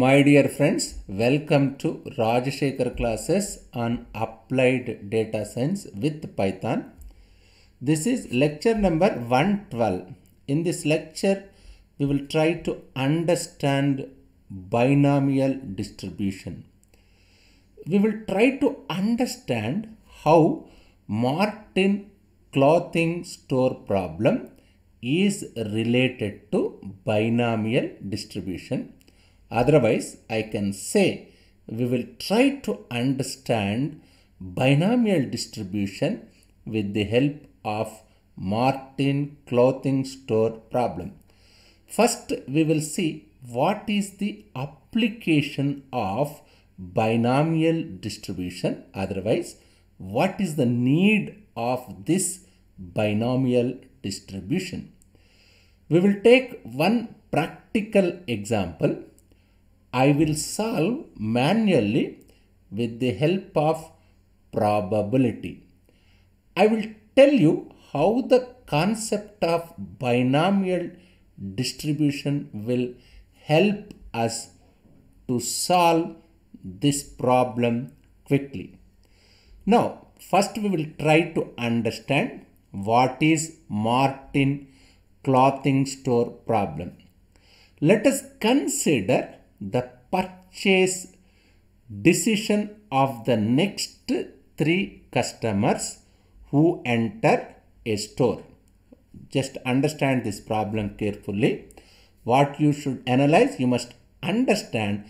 My dear friends, welcome to Rajashekar classes on Applied Data Science with Python. This is lecture number 112. In this lecture, we will try to understand binomial distribution. We will try to understand how Martin clothing store problem is related to binomial distribution Otherwise, I can say we will try to understand binomial distribution with the help of Martin clothing store problem. First, we will see what is the application of binomial distribution. Otherwise, what is the need of this binomial distribution? We will take one practical example. I will solve manually with the help of probability. I will tell you how the concept of binomial distribution will help us to solve this problem quickly. Now, first we will try to understand what is Martin clothing store problem. Let us consider the purchase decision of the next three customers who enter a store. Just understand this problem carefully. What you should analyze, you must understand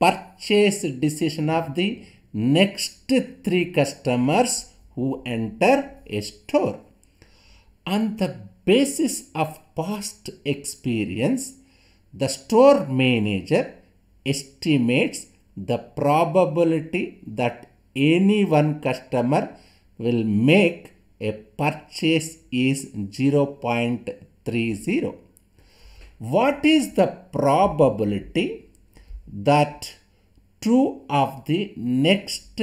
purchase decision of the next three customers who enter a store. On the basis of past experience, the store manager estimates the probability that any one customer will make a purchase is 0.30. What is the probability that two of the next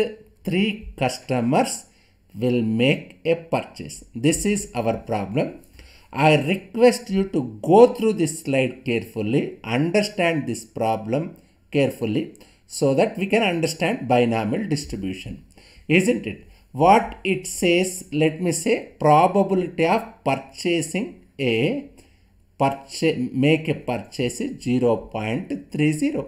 three customers will make a purchase? This is our problem. I request you to go through this slide carefully, understand this problem carefully so that we can understand binomial distribution. Isn't it? What it says, let me say probability of purchasing a purchase, make a purchase is 0.30.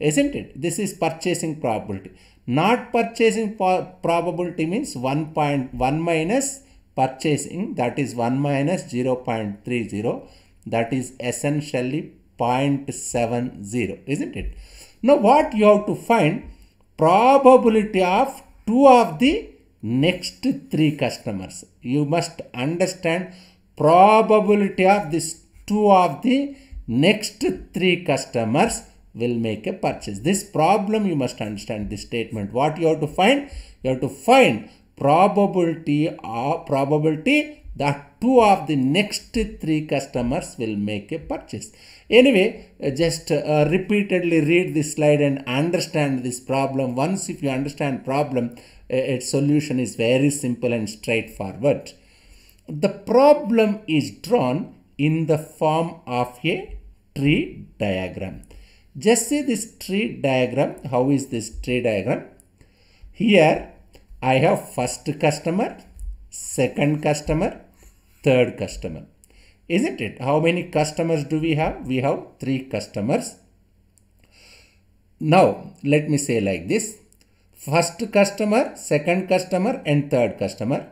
Isn't it? This is purchasing probability. Not purchasing probability means 1, point, 1 minus purchasing that is 1 minus 0.30 that is essentially 0.70 isn't it now what you have to find probability of two of the next three customers you must understand probability of this two of the next three customers will make a purchase this problem you must understand this statement what you have to find you have to find probability or uh, probability that two of the next three customers will make a purchase. Anyway, uh, just uh, repeatedly read this slide and understand this problem. Once if you understand problem, its solution is very simple and straightforward. The problem is drawn in the form of a tree diagram. Just see this tree diagram. How is this tree diagram? Here, I have first customer, second customer, third customer. Isn't it? How many customers do we have? We have three customers. Now, let me say like this. First customer, second customer and third customer.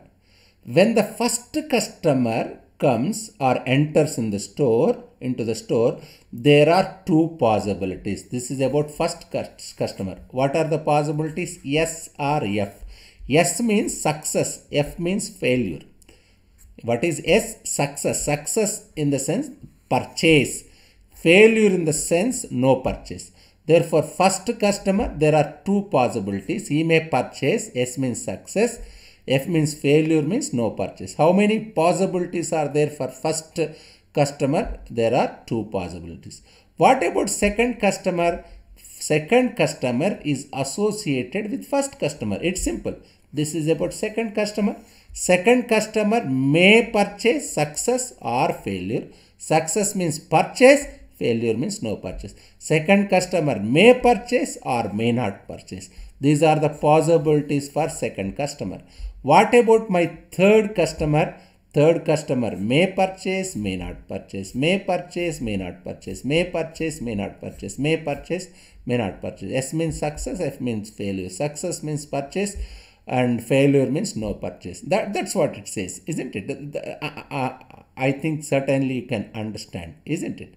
When the first customer comes or enters in the store, into the store, there are two possibilities. This is about first customer. What are the possibilities? Yes or F. S means success, F means failure. What is S? Success. Success in the sense purchase. Failure in the sense no purchase. Therefore, first customer, there are two possibilities. He may purchase, S means success, F means failure means no purchase. How many possibilities are there for first customer? There are two possibilities. What about second customer? Second customer is associated with first customer. It's simple. This is about second customer. Second customer may purchase success or failure. Success means purchase, failure means no purchase. Second customer may purchase or may not purchase. These are the possibilities for second customer. What about my third customer? Third customer may purchase, may not purchase, may purchase, may not purchase, may purchase, may not purchase, may purchase, may not purchase. S means success, F means failure. Success means purchase. and failure means no purchase. That, that's what it says, isn't it? I, I, uh, uh, uh, I think certainly you can understand, isn't it?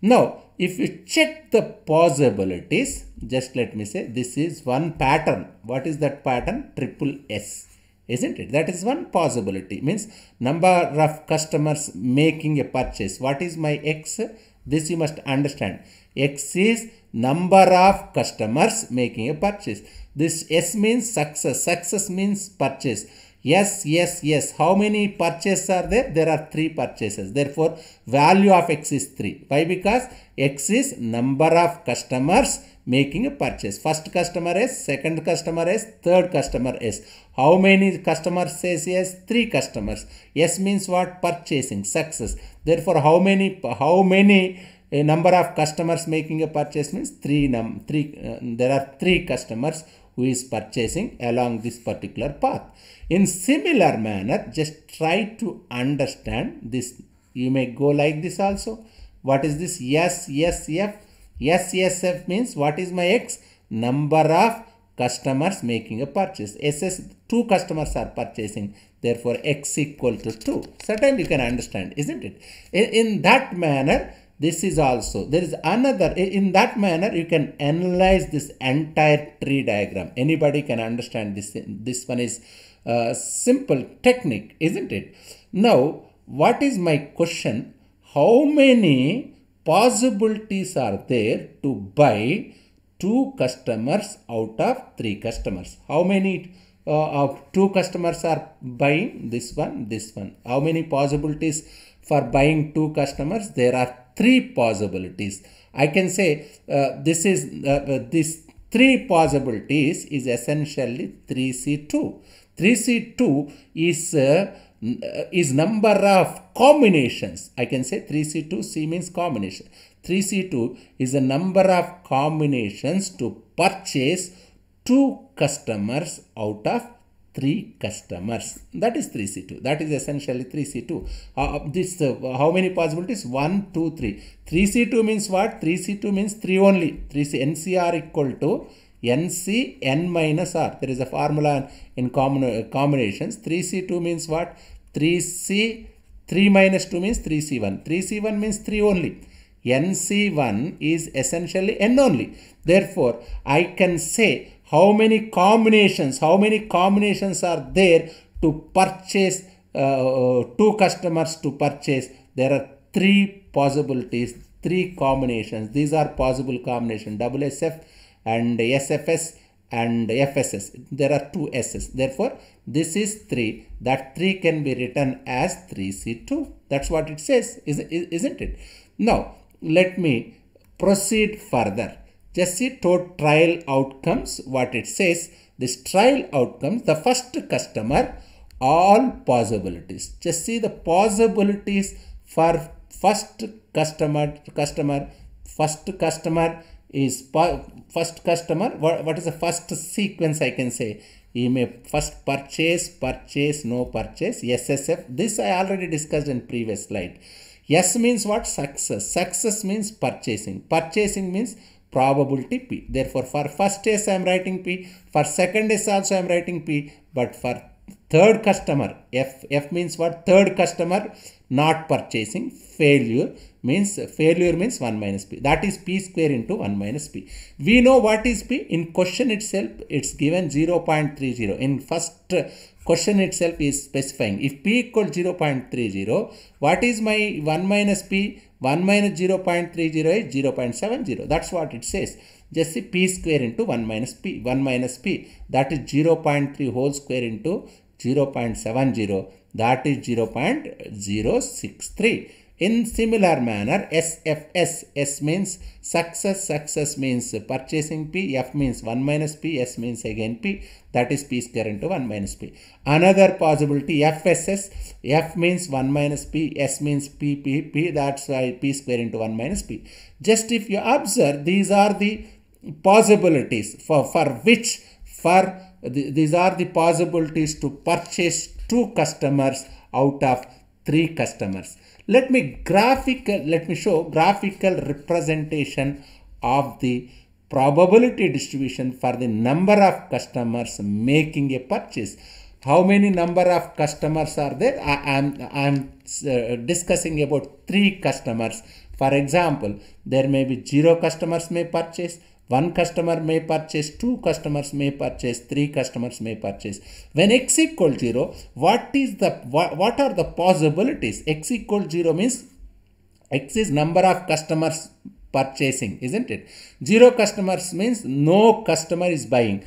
Now, if you check the possibilities, just let me say this is one pattern. What is that pattern? Triple S isn't it? That is one possibility. Means number of customers making a purchase. What is my X? This you must understand. X is number of customers making a purchase. This S means success. Success means purchase. Yes, yes, yes. How many purchases are there? There are 3 purchases. Therefore, value of X is 3. Why? Because X is number of customers making a purchase. First customer is, second customer is, third customer is. How many customers says yes? Three customers. Yes means what? Purchasing, success. Therefore, how many, how many a number of customers making a purchase means three, num three uh, there are three customers who is purchasing along this particular path. In similar manner, just try to understand this. You may go like this also. What is this? Yes, yes, yes SSF means what is my X? Number of customers making a purchase. SS, two customers are purchasing. Therefore, X equal to 2. Certainly you can understand, isn't it? In, in that manner, this is also, there is another, in that manner, you can analyze this entire tree diagram. Anybody can understand this. This one is a uh, simple technique, isn't it? Now, what is my question? How many possibilities are there to buy two customers out of three customers. How many uh, of two customers are buying this one, this one? How many possibilities for buying two customers? There are three possibilities. I can say uh, this is uh, uh this three possibilities is essentially 3C2. 3C2 is uh, uh, is number of combinations. I can say 3C2, C means combination. 3C2 is the number of combinations to purchase two customers out of three customers. That is 3C2. That is essentially 3C2. Uh, uh, this uh, How many possibilities? 1, 2, 3. 3C2 means what? 3C2 means 3 only. 3C NCR equal to NC N minus R. There is a formula in uh, combinations. 3C2 means what? 3C, 3 minus 2 means 3C1. 3C1 means 3 only. NC1 is essentially N only. Therefore, I can say how many combinations, how many combinations are there to purchase uh, two customers to purchase. There are three possibilities, three combinations. These are possible combination WSF and SFS and FSS. There are two SS. Therefore, this is 3. That 3 can be written as 3C2. That's what it says, isn't it? Now, let me proceed further. Just see to trial outcomes, what it says. This trial outcomes, the first customer, all possibilities. Just see the possibilities for first customer, customer, first customer is first customer. what, what is the first sequence I can say? you may first purchase purchase no purchase ssf this i already discussed in previous slide yes means what success success means purchasing purchasing means probability p therefore for first s i am writing p for second s also i am writing p but for third customer f f means what third customer not purchasing failure means failure means 1 minus p that is p square into 1 minus p we know what is p in question itself it's given 0.30 in first question itself is specifying if p equal 0.30 what is my 1 minus p 1 minus 0.30 is 0.70 that's what it says just see p square into 1 minus p 1 minus p that is 0.3 whole square into 0.70 that is 0.063. In similar manner, SFS, S means success, success means purchasing P, F means 1 minus P, S means again P, that is P square into 1 minus P. Another possibility, FSS, F means 1 minus P, S means P, P, P, that's why P square into 1 minus P. Just if you observe, these are the possibilities for, for which, for these are the possibilities to purchase two customers out of three customers. Let me graphical, let me show graphical representation of the probability distribution for the number of customers making a purchase. How many number of customers are there? I am I'm, uh, discussing about three customers. For example, there may be zero customers may purchase, one customer may purchase two customers may purchase three customers may purchase when x equals 0 what is the what, what are the possibilities x equals 0 means x is number of customers purchasing, isn't it? Zero customers means no customer is buying.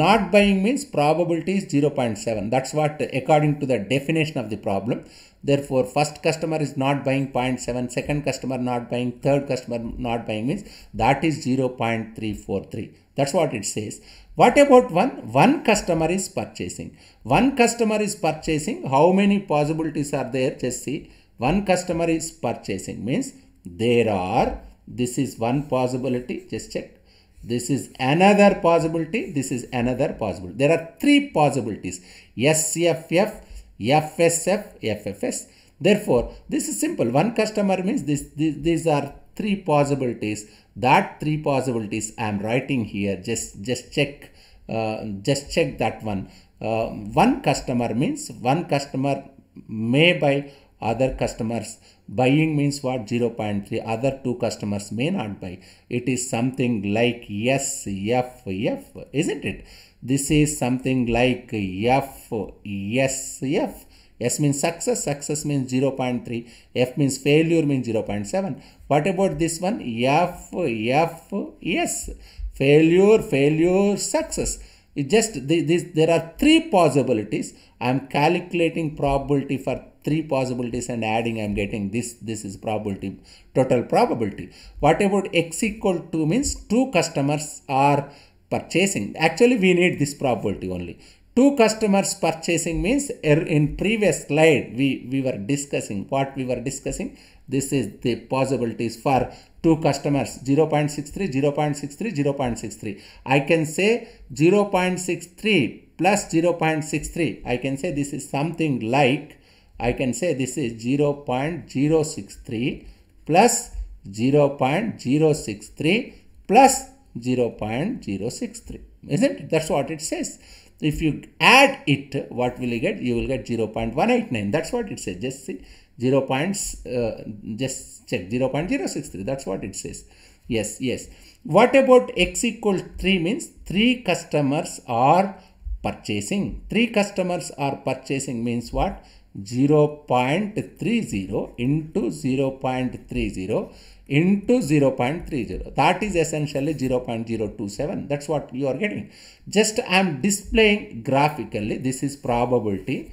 Not buying means probability is 0.7. That's what according to the definition of the problem. Therefore, first customer is not buying 0.7, second customer not buying, third customer not buying means that is 0.343. That's what it says. What about one? One customer is purchasing. One customer is purchasing. How many possibilities are there? Just see. One customer is purchasing means there are this is one possibility. Just check. This is another possibility. This is another possible. There are three possibilities. SCFF, FSF, FFS. Therefore, this is simple. One customer means this, this, these are three possibilities. That three possibilities I am writing here. Just, just check. Uh, just check that one. Uh, one customer means one customer may buy other customers Buying means what? 0.3. Other two customers may not buy. It is something like yes, F, F, isn't it? This is something like F, yes, F. S means success, success means 0.3, F means failure means 0.7. What about this one? F, F, yes. Failure, failure, success. It just there are three possibilities. I'm calculating probability for three possibilities and adding I'm getting this. This is probability, total probability. What about x equal to means two customers are purchasing. Actually, we need this probability only. Two customers purchasing means er, in previous slide we, we were discussing what we were discussing this is the possibilities for two customers 0 0.63, 0 0.63, 0 0.63. I can say 0 0.63 plus 0 0.63. I can say this is something like, I can say this is 0 0.063 plus 0 0.063 plus 0.063. Isn't it? That's what it says if you add it what will you get you will get 0 0.189 that's what it says just see 0 points, uh, just check 0 0.063. That's what it says. Yes, yes. What about x equal 3 means 3 customers are purchasing. 3 customers are purchasing means what? 0 0.30 into 0 0.30 into 0 0.30 that is essentially 0 0.027 that's what you are getting just i am displaying graphically this is probability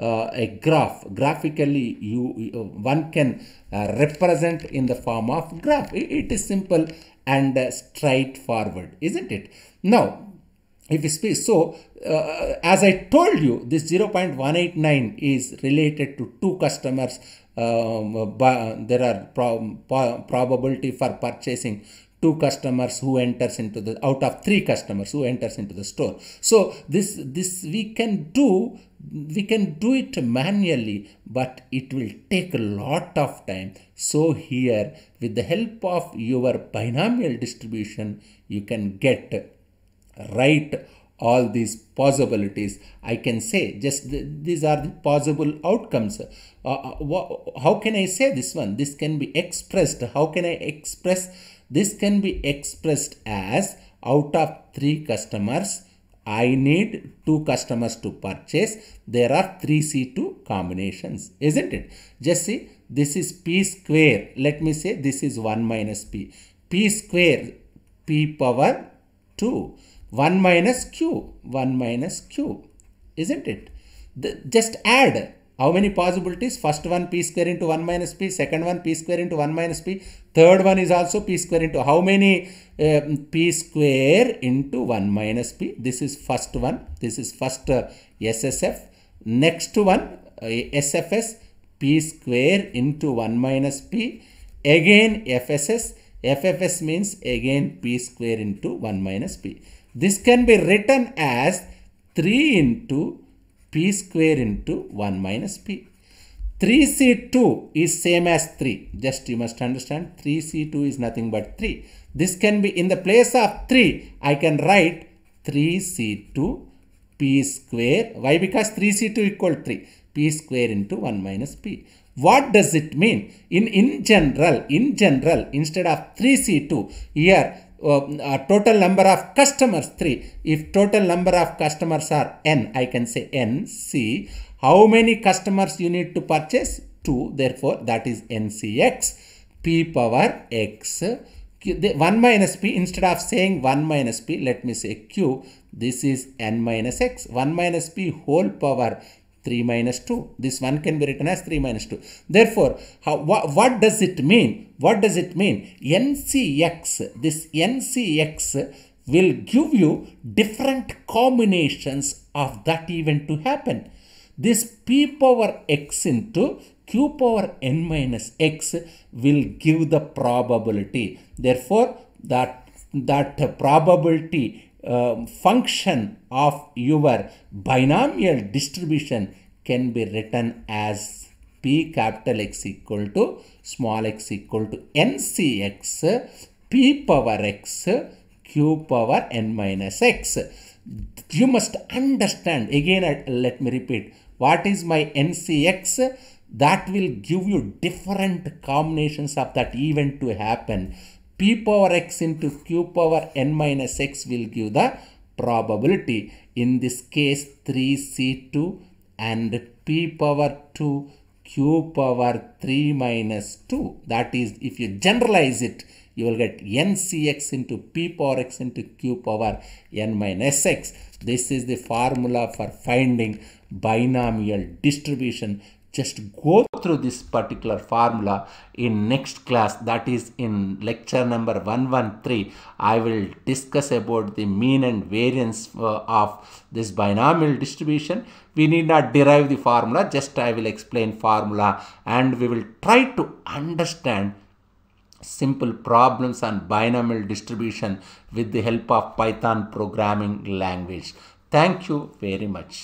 uh, a graph. Graphically, you, you uh, one can uh, represent in the form of graph. it, it is simple and uh, straightforward, isn't it? Now, if you speak, so uh, as I told you, this 0.189 is related to two customers. Um, there are prob probability for purchasing two customers who enters into the out of three customers who enters into the store so this this we can do we can do it manually but it will take a lot of time so here with the help of your binomial distribution you can get right all these possibilities i can say just th these are the possible outcomes uh, uh how can i say this one this can be expressed how can i express this can be expressed as out of three customers, I need two customers to purchase. There are three C2 combinations, isn't it? Just see, this is P square. Let me say this is 1 minus P. P square, P power 2. 1 minus Q, 1 minus Q, isn't it? The, just add how many possibilities? First one p square into 1 minus p, second one p square into 1 minus p, third one is also p square into how many uh, p square into 1 minus p. This is first one. This is first uh, SSF. Next one uh, SFS p square into 1 minus p. Again FSS. FFS means again p square into 1 minus p. This can be written as 3 into p square into 1 minus p. 3c2 is same as 3. Just you must understand 3c2 is nothing but 3. This can be in the place of 3. I can write 3c2 p square. Why? Because 3c2 equal 3. p square into 1 minus p. What does it mean? In, in general, in general, instead of 3c2, here uh, total number of customers 3 if total number of customers are n i can say n c how many customers you need to purchase 2 therefore that is ncx p power x. the 1 minus p instead of saying 1 minus p let me say q this is n minus x 1 minus p whole power 3 minus 2. This one can be written as 3 minus 2. Therefore, how, wh what does it mean? What does it mean? NCX, this NCX will give you different combinations of that event to happen. This P power X into Q power N minus X will give the probability. Therefore, that, that probability uh, function of your binomial distribution can be written as P capital X equal to small x equal to NCX, P power X, Q power N minus X. You must understand, again let me repeat, what is my NCX? That will give you different combinations of that event to happen. P power X into Q power N minus X will give the probability. In this case, 3C2 and p power 2 q power 3 minus 2 that is if you generalize it you will get n c x into p power x into q power n minus x this is the formula for finding binomial distribution just go through this particular formula in next class that is in lecture number 113 i will discuss about the mean and variance uh, of this binomial distribution we need not derive the formula just i will explain formula and we will try to understand simple problems on binomial distribution with the help of python programming language thank you very much